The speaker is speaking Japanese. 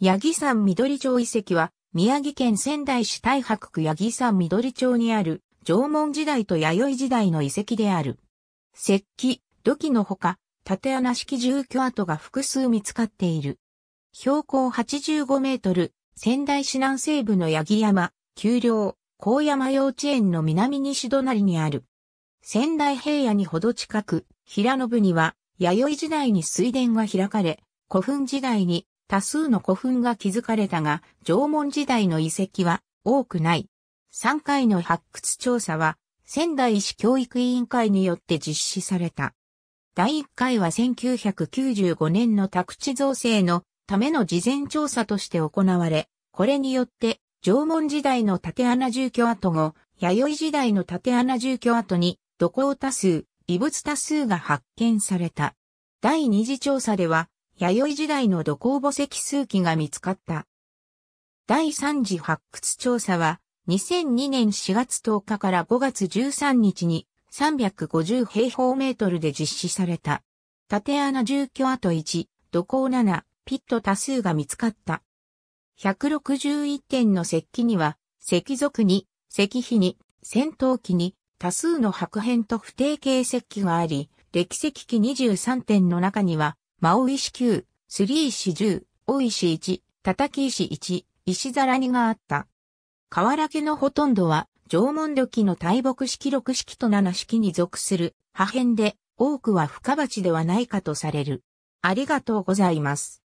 八木山緑町遺跡は、宮城県仙台市太白区八木山緑町にある、縄文時代と弥生時代の遺跡である。石器、土器のほか、縦穴式住居跡が複数見つかっている。標高85メートル、仙台市南西部の八木山、丘陵、高山幼稚園の南西隣にある。仙台平野にほど近く、平野部には、弥生時代に水田が開かれ、古墳時代に多数の古墳が築かれたが、縄文時代の遺跡は多くない。3回の発掘調査は、仙台市教育委員会によって実施された。第1回は1995年の宅地造成のための事前調査として行われ、これによって縄文時代の縦穴住居跡後、弥生時代の縦穴住居跡に土工多数、異物多数が発見された。第2次調査では、弥生時代の土工墓石数記が見つかった。第3次発掘調査は、2002年4月10日から5月13日に350平方メートルで実施された。縦穴住居跡1、土工7、ピット多数が見つかった。161点の石器には、石属に、石碑に、戦闘機に、多数の白片と不定形石器があり、歴石器23点の中には、真尾石9、3石10、大石1、叩き石1、石皿2があった。河原家のほとんどは、縄文土器の大木式六式と七式に属する破片で、多くは深鉢ではないかとされる。ありがとうございます。